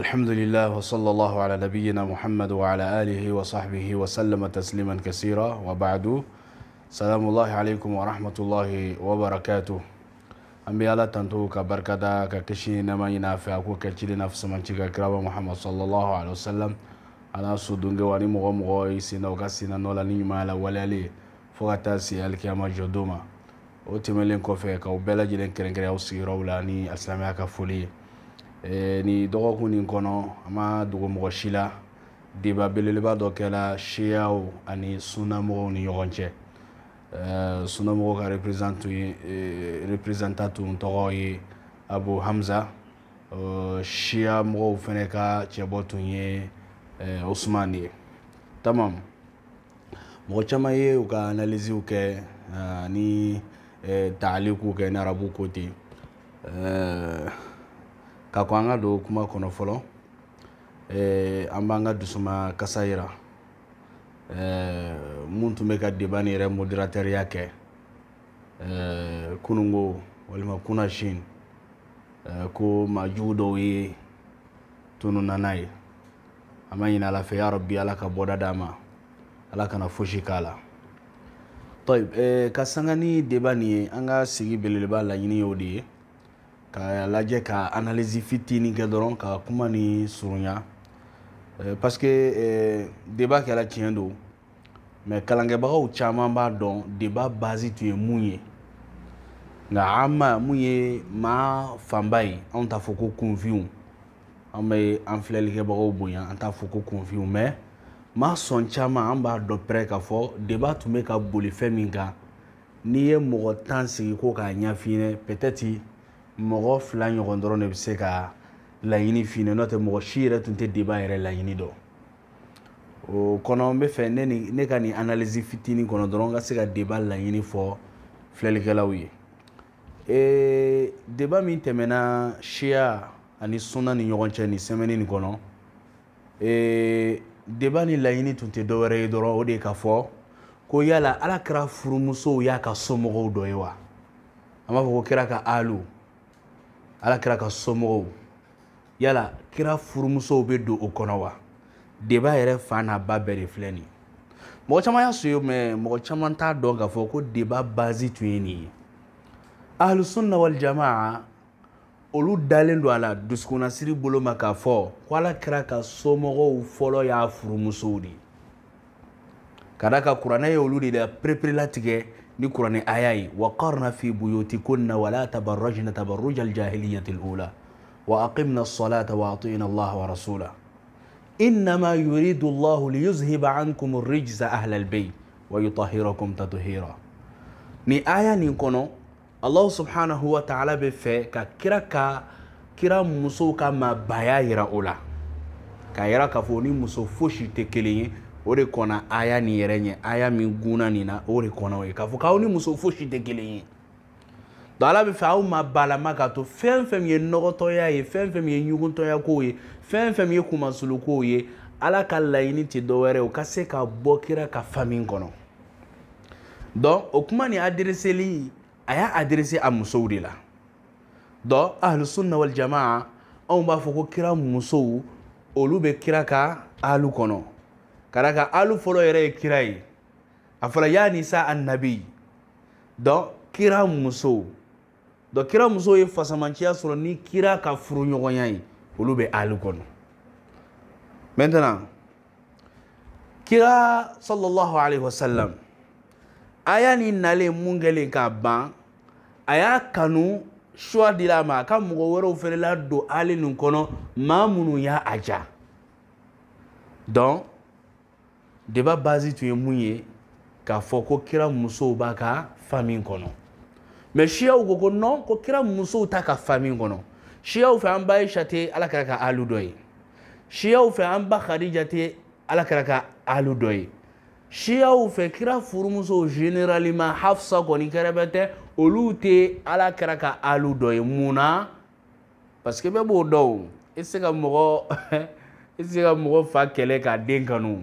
الحمد لله وصلى الله على نبينا محمد وعلى آله وصحبه وسلم تسليما كثيرا وبعد سلام الله عليكم ورحمة الله وبركاته أمي الله تنتو كبركة ككشي نما ينافع وكتشي نفس من شيكا كرابة محمد صلى الله عليه وسلم أنا سودونج واني مغم غوي سينا وكسينا نولا نيما على ولالي فوقتاسي الكيامة جدوما o tɛmɛlen kɔfɛ k'aw bɛɛ lajɛlen kɛrɛnkɛrɛn aw sigiyɔrɔw la Ee, ni dɔgɔkun nin kɔnɔ an ma dogo mɔgɔ si la deba belebeleba dɔ kɛla siyaw ani sunnamɔgɔw ni ɲɔgɔn cɛ sunnamɔgɔw ka ee, représenta tun tɔgɔ ye abu hamza siya mɔgɔw fɛnɛ ka cɛbɔ tun ye osman ye tamam mɔgɔ caman ye u ka analiziw kɛ ni taaliku kɛ ni arabu ko ten ka kɔn an ka don kuma kɔnɔ fɔlɔ eh, an b'an ka dusuma kasa yira eh, mun tun be ka debani yɛrɛ moderatɛriya kɛ eh, kunungo walima kunna sini ko maajugu dɔw ye tunu nana ye an b'a ɲini ala fɛ ya bi ala ka bɔda d'an ma ala kana fosi k'a la ka sanga ni deba nin ye an ka sigi belebeleba laɲini y'o de ye ka lajɛ ka analyse fitini kɛ dɔrɔn ka kuma ni surunya euh, parce que euh, deba kɛra tiɲɛ don mɛ kalankɛbagaw caman b'a dɔn deba bazi tun ye mun ye nka an ma mun ye maa fanba ye anw t'a fɔ ko kunfinw an bɛ an filɛlikɛbagaw bonya an t'a fɔ ko kunfinw mɛ maa sɔn caman an b'a dɔn pɛrɛ k'a fɔ deba tun bɛ ka boli fɛn min kan n'i ye mɔgɔ tan sigi ko k'a ɲɛf'i ɲɛna peut-être mɔgɔ fila ɲɔgɔn dɔrɔn de bɛ se ka laɲini f'i ɲɛna n'o tɛ mɔgɔ si yɛrɛ tun tɛ deba yɛrɛ laɲini dɔn o kɔnɔ n bɛ fɛ ne ni ne ka nin analyse fitinin kɔnɔ dɔrɔn n ka se ka deba laɲini fɔ filɛlikɛlaw ye ee deba min tɛmɛna siya ani sunna ni ɲɔgɔn cɛ nin sɛmɛni nin kɔnɔ ee deba ni laɲini tun tɛ dɔwɛrɛ ye dɔrɔn o de ye ka fɔ ko yala ala kɛra furumusow y'a ka somɔgɔw dɔ ye wa an b'a fɔ ko kira ka alu Alakira kira ka somɔgɔw yala kira furumusow bɛ don o kɔnɔ wa deba yɛrɛ fa n'a ba bɛɛ de filɛ nin ye mɔgɔ caman y'a suye mɛ mɔgɔ caman t'a dɔn k'a fɔ ko deba bazi tun ye nin ye ahlusunna waljamaa olu dalen don a la dusukunnasiri bolo ma k'a fɔ ko ala kira ka somɔgɔw fɔlɔ y'a furumusow de ye ka da ka kuranɛ ye olu de la pereperelatigɛ نكرن آياي وقرن في بيوتكن ولا تبرجن تبرج الجاهلية الأولى وأقمنا الصلاة وأطينا الله ورسوله إنما يريد الله ليذهب عنكم الرجز أهل البيت ويطهركم تطهيرا ني aya nin kɔnɔ alahu subhanahu wa taala bɛ fɛ ka kira ka kira musow ka mabaya yira o la k'a yira k'a fɔ ni muso o de kɔnna a y'a nin yɛrɛ ɲɛ a y'a min gunna nin na o de kɔnna o ye k'a fɔ k'aw ni muso fosi tɛ kelen ye don ala bɛ fɛ aw ma balama k'a to fɛn fɛn min ye nɔgɔtɔya ye fɛn fɛn min ye ɲugutɔya kow ye fɛn fɛn min ye kumasulu kow ye ala ka laɲini tɛ dɔwɛrɛ o ka se ka bɔ kira ka fami kɔnɔ dɔn o kuma nin adereseli a y'a aderese a musow de la dɔn ahlusunna waljamaa anw b'a fɔ ko kira musow olu bɛ kira ka alu kɔnɔ ka d'a kan alu fɔlɔ yɛrɛ ye kira ye a fɔra yaanisa annabi dɔn kira muso dɔn kira muso ye fasamaciya sɔrɔ ni kira ka furuɲɔgɔnya ye olu bɛ alu kɔnɔ maintenant kira sallallahu alaihi wasallam a y'a ni nalen mun kɛlen k'a ban a y'a kanu suwa dila ma a ka mɔgɔ wɛrɛw fɛnɛ ladon ali nin kɔnɔ maa minnu y'a a ja donc deba bazi tun ye mun ye k'a fɔ ko kira musow b'a ka fami kɔnɔ mɛ siyaw ko ko nɔn ko kira musow t'a ka fami kɔnɔ siyaw fɛ an ba ye sate ala kɛra ka alu dɔ ye siyaw fɛ an ba kadija tɛ ala kɛra ka alu dɔ ye siyaw fɛ kira furumusow generalima hafsa kɔni kɛrɛfɛ tɛ olu tɛ ala kɛra ka alu dɔ ye mun na parce que bɛɛ b'o dɔn o i tɛ se ka mɔgɔ i tɛ se ka mɔgɔ fa kɛlɛ k'a den kanu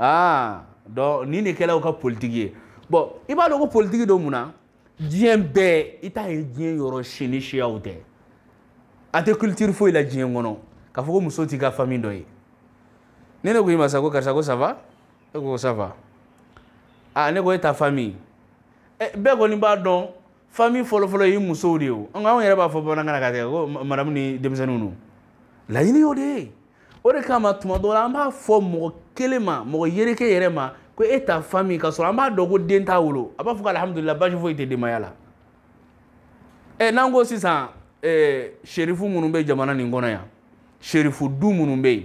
ah donc nin de kɛla u ka politiki ye bon i b'a dɔn ko politiki don mun na diɲɛ bɛɛ i t'a ye diɲɛ yɔrɔ si ni siyaw tɛ a tɛ culture foyi la diɲɛ kɔnɔ k'a fɔ ko muso t'i ka famille dɔ ye ne ne ko i ma sa ko karisa ko ça va e ko ça va ah ne ko e ta famille ɛ eh, bɛɛ kɔni b'a dɔn famille fɔlɔfɔlɔ y'i musow de ye o nka anw yɛrɛ b'a fɔ bamanankan na ka tɛgɛ ko madamu ni denmisɛnninw don laɲini y'o de ye o de kama tuma dɔw la an b'a fɔ mɔgɔ kelen ma mɔgɔ yereke yɛrɛ ma ko e ta fa min ka sɔrɔ an b'a dɔn ko den t'a wolo a b'a fɔ ko alihamudulila basi foyi tɛ denbaya la ɛ n'an ko sisan ɛ serifu minnu bɛ jamana nin kɔnɔ yan serifu du minnu bɛ yen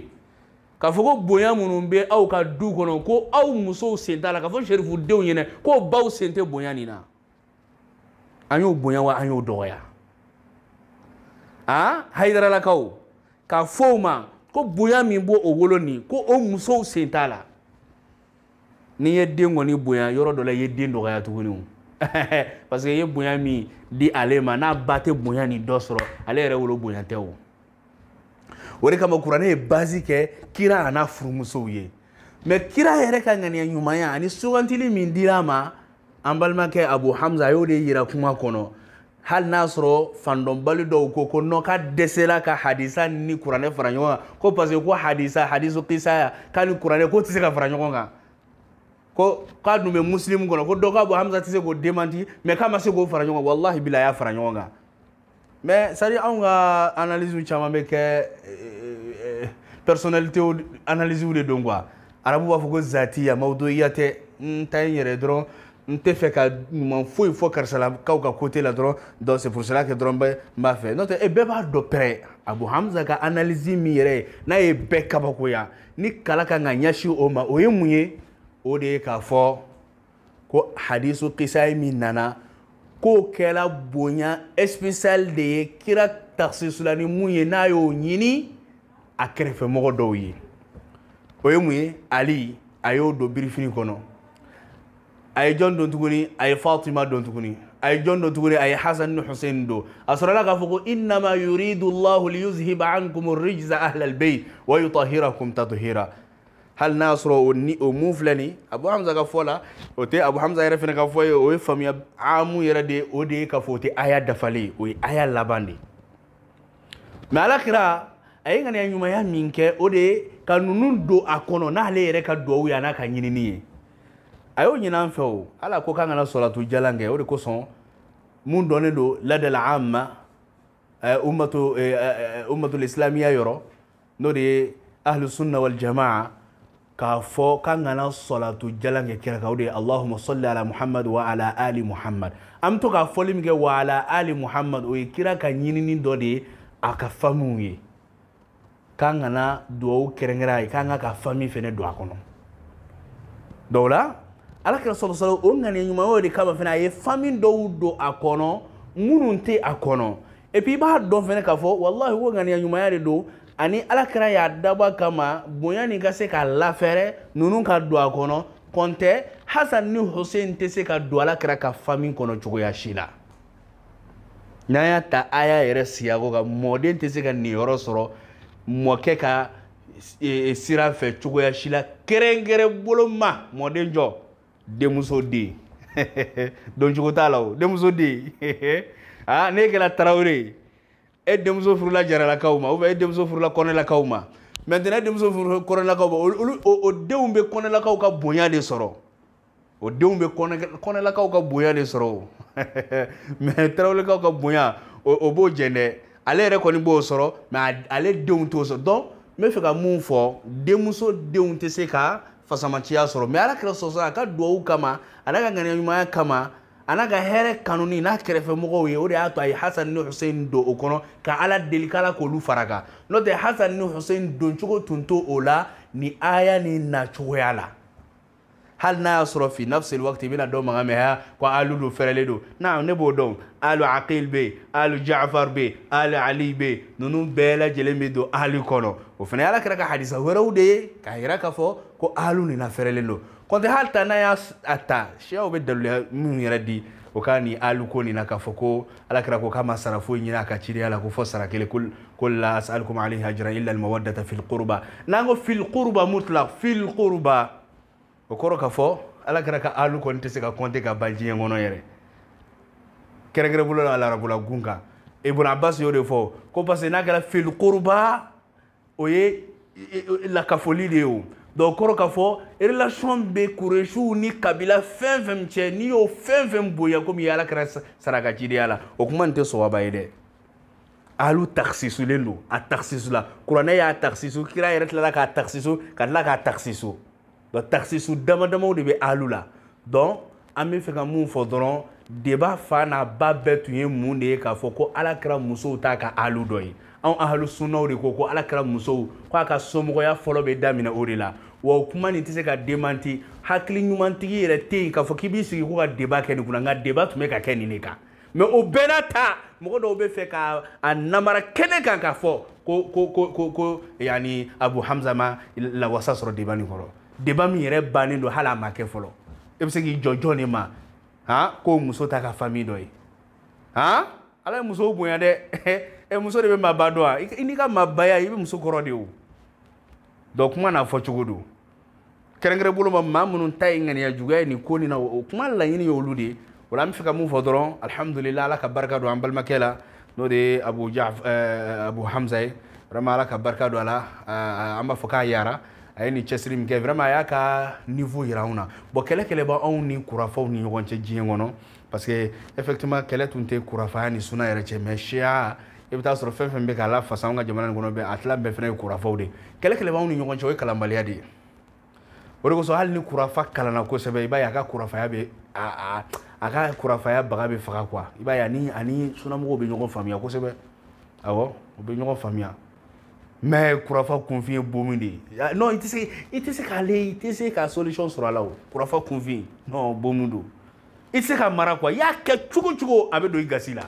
k'a fɔ ko bonya minnu bɛ aw ka du kɔnɔ ko aw musow sen t'a la k'a fɔ serifu denw ɲɛna ko baw sen tɛ bonya nin na an y'o bonya wa an y'o dɔgɔya a hayidaralakaw ka fɔ o ma ko bonya min b'o o wolo nin ko o musow sen t'a la n'i ye den kɔni bonya yɔrɔ dɔ la i ye den dɔgɔya tuguni o parce que i ye bonya min di ale ma n'a ba tɛ bonya nin dɔ sɔrɔ ale yɛrɛ wolo bonya tɛ o o de kama kuranɛ ye bazi kɛ kira a n'a furumusow ye mɛ kira yɛrɛ ka ŋaniya ɲumanya ani sugantili min dira a ma an balimakɛ abu hamza a y'o de yira kuma kɔnɔ hali n'a sɔrɔ fandɔnbali dɔw ko ko nɔ ka dɛsɛla ka hadisa ni kuranɛ fara ɲɔgɔn kan ko parce ko hadisa hadisu kisaya k'a ni kuranɛ ko tɛ se ka fara ɲɔgɔn kan ko k'a dun bɛ muslim kɔnɔ ko dɔ ka bɔ hamza tɛ se k'o demanti mɛ k'a ma se k'o fara ɲɔgɔn kan walahi bila a y'a fara ɲɔgɔn kan mɛ sadi anw ka analysiw caman bɛ kɛ eh, eh, eh, personnalitéw analysiw de don quoi arabu b'a fɔ ko zatiya mawdoiya tɛ n hmm, ta ye n yɛrɛ dɔrɔn n tɛ fɛ ka ɲuman foyi fɔ karisalakaw ka kote la dɔrɔn donc c'est pour cela que dɔrɔn bɛ n b'a fɛ n'o tɛ e bɛɛ b'a dɔn pɛrɛ abu hamza ka analyse min yɛrɛ ye n'a ye bɛɛ kabakoya ni kala ka kan ka ɲɛsin o ma o ye mun ye o de ye k'a fɔ ko hadisu kisayi min nana k'o kɛla bonya espécial de ye kira tasisula ni mun ye n'a y'o ɲini a kɛrɛfɛmɔgɔ dɔw ye o ye mun ye ali a y'o don birifini kɔnɔ a ye jɔn don tuguni a ye fatima don tuguni a ye jɔn don tuguni a ye hasan ni husain don a sɔrɔla k'a fɔ ko innama yuridu llahu liyuzhiba ankum rijza ahla albayt wa yutahirakum tathira hali n'a sɔrɔ o ni o mun filɛ nin abu hamza ka fɔ la o tɛ abu hamza yɛrɛ fana ka fɔ ye o ye faamuya amu yɛrɛ de o de ye k'a fɔ o tɛ aya dafalen o ye aya laban de mɛ ala kira a ye ŋaniya ɲumanya min kɛ o de ye ka ninnu don a kɔnɔ n'ale yɛrɛ ka duwawu ye a n'a ka ɲinini ye a y'o ɲin'an fɛ o ala ko k'an kana sɔlatu jalan kɛ o de kosɔn mun dɔnnen don ladala amma ummatu ummatul yɔrɔ n'o de ye ahlu sunna wal jamaa k'a fɔ k'an kana sɔlatu jalan kɛ kira kan o de ye allahuma salli ala muhammad wa ala ali muhammad an bɛ to k'a fɔli min kɛ wa ala ali muhammad o ye kira ka ɲinini dɔ de ye a ka famiw ye k'an kana duwawu kɛrɛnkɛrɛn a ye k'an ka ka fami fɛnɛ don a kɔnɔ dɔw la alakira sɔlɔsɔlɔ o ŋaniya ɲuman de kama fana a ye fami dɔw don a kɔnɔ minnu tɛ a kɔnɔ et puis i b'a dɔn fana k'a fɔ walahi ko ŋaniya ɲumanya de don ani alakira y'a dabɔ kama bonya nin ka se ka lafɛrɛ ninnu ka don a kɔnɔ kɔntɛ hasan ni hussein tɛ se ka don alakira ka fami kɔnɔ cogoya si la n'an y'a ta aya yɛrɛ siyago kan mɔden tɛ se ka nin yɔrɔ sɔrɔ mɔkɛ ka e, e, sira fɛ cogoya si la kɛrɛnkɛrɛn bolo mɔden jɔ denmuso den dɔncogo t'a la o denmuso den ah ne kɛra tarawele ye e denmuso furula jaralakaw ma e denmuso furula kɔnɛlakaw ma maintenant e denmuso furula kɔnɛlakaw ma olu o denw bɛ kɔnɛlakaw ka bonya de sɔrɔ o denw bɛ kɔnɛlakaw ka bonya de sɔrɔ o mais tarawelekaw ka bonya o b'o jɛn dɛ ale yɛrɛ kɔni b'o sɔrɔ mais ale denw t'o sɔrɔ donc n bɛ fɛ ka mun fɔ denmuso denw tɛ se ka fasamaciya sɔrɔ mɛ ala kɛra sɔsɔ a ka duwawu kama a n'a ka ŋaniyaɲumanya kama a n'a ka hɛrɛ kanuni n'a kɛrɛfɛ mɔgɔw ye o de y'a to a ye hasan ni hussein don o kɔnɔ ka ala deli k'ala k'olu fara kan n'o tɛ hasan ni hussein doncogo tun to o la ni aya ni nacogoya la هل ناصر في نفس الوقت من الدوم غامها وقالوا له فرلدو نعم نبو دوم قالوا عقيل بي قالوا جعفر بي قالوا علي بي ننو بيلا جلمدو قالوا كونو وفينا لك راك حديثة ورو دي كهي راك فو قالوا لنا فرلدو كنت هل تانا ياس اتا شيئو بدلو لها مني ردي وكاني قالوا كوني ناكا فوكو على كراك وكاما صرفوين ناكا تيري على كفصرا كل كل أسألكم عليه أجرا إلا المودة في القربة نانغو في القربة مطلق في القربة o kɔrɔ ka fɔ ala kɛra ka alu kɔni tɛ se ka kɔnte ka ban diɲɛ kɔnɔ yɛrɛ kɛrɛnkɛrɛ bolo la larabula gun kan ibn abbas y'o de fɔ ko parce que n'a kɛra felikoroba o ye e, e, e, lakafoli de ye o donc kɔrɔ k'a fɔ relation bɛ kuresiw ni kabila fɛn fɛn cɛ n'i y'o fɛn fɛn bonya komi ala kɛra sarakacideya la o kuma nin tɛ sɔgɔba ye dɛ alu taxisulen don a taxisula kuranɛ y'a taxisu kira yɛrɛ tilala k'a taxisu ka tila k'a taxisu donc takisisu dama damaw de bɛ alu la donc an bɛ fɛ ka mun fɔ dɔrɔn deba fa n'a ba bɛɛ tun ye mun de ye k'a fɔ ko ala kɛra musow ta ka alu dɔ ye anw ahalu sunnaw de ko ko ala kɛra musow k'a ka somɔgɔya fɔlɔ bɛ daminɛ o de la wa o kuma nin tɛ se ka demanti hakili ɲumantigi yɛrɛ tɛ yen k'a fɔ k'i b'i sigi ko ka deba kɛ nin kunna nka deba tun bɛ ka kɛ nin de kan mɛ o bɛɛ n'a ta mɔgɔ dɔw bɛ fɛ ka a namara kɛnɛ kan k'a fɔ ko ko ko ko ko yanni abu hamza ma lawasa sɔrɔ deba nin kɔrɔ deba min yɛrɛ bannen don hali a ma kɛ fɔlɔ e bɛ se k'i jɔ jɔn de ma han k'o muso ta ka fami dɔ ye han ala ye musow bonya dɛ ɛ e, muso de bɛ maba dɔn wa i n'i ka mabaya i bɛ muso kɔrɔ de o donc kuma n'a fɔ cogo don kɛrɛnkɛrɛn bolo ma maa minnu ta ye ŋaniya juguya ye nin ko nin na o kuma laɲini ye olu de ye o la an bɛ fɛ ka mun fɔ dɔrɔn alihamudulila ala ka barika don an balimakɛ la n'o de ye abu jaf ɛɛ abu hamza ye vraiment ala ka barika don a la ɛɛ an b'a fɔ k'a yara. a ye nin cɛsiri min kɛ vraiment a y'a ka niveau yira anw na bon kɛlɛ kɛlɛ bɛ anw ni kurafaw ni ɲɔgɔn cɛ diɲɛ kɔnɔ parce que effectivement kɛlɛ tun tɛ kurafaya ni suna yɛrɛ cɛ mais siya i bɛ taa sɔrɔ fɛn fɛn bɛ k'a lafasa anw ka jamana nin kɔnɔ bɛɛ a tila bɛɛ fana ye kurafaw de ye kɛlɛ kɛlɛ b'anw ni ɲɔgɔn cɛ o ye kalanbaliya de ye o de kosɔn hali ni kurafa kalanna kosɛbɛ i b'a ye a ka kurafaya bɛ a a ka kurafaya baga bɛ faga quoi i b'a ye ani ani sunamɔgɔw bɛ ɲɔgɔn faamuya kosɛbɛ awɔ u bɛ ɲɔgɔn faamuya mɛ kurafa kunfin ye bon min de ye non i tɛ se i tɛ se k'ale i tɛ se ka solution sɔrɔ a la o kurafa kunfin non bon min do i tɛ se ka mara quoi i y'a kɛ cogo cogo a bɛ don i gasi la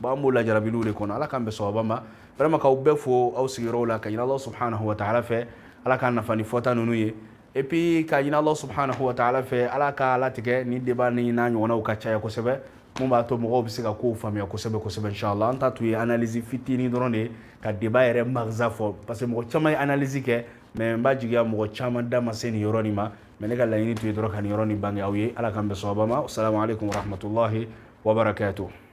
bon an b'o lajarabiliw de kɔnɔ ala k'an bɛ sababa ma vraiment k'aw bɛɛ fo aw sigiyɔrɔw la ka ɲini ala subhanahu wa taala fɛ ala k'a nafa ni fɔta ninnu ye et puis ka ɲini ala subhanahu wa taala fɛ ala ka latigɛ ni débat ni n'a ɲɔgɔnnaw ka caya kosɛbɛ mun b'a to mɔgɔw be se ka kow faamuya kosɛbɛ kosɛbɛ inshallah an ta tun ye analyse fitini dɔrɔn de ka débat yɛrɛ magza fɔ parce que mɔgɔ caman ye analyse kɛ mais n b'a jigiya mɔgɔ caman da ma se nin yɔrɔ ma mais ne ka laɲini tun ye dɔrɔn ka nin yɔrɔ nin bange aw ye ala k'an bɛ sababa ma salamu aleykum warahmatulahi wabarakatuh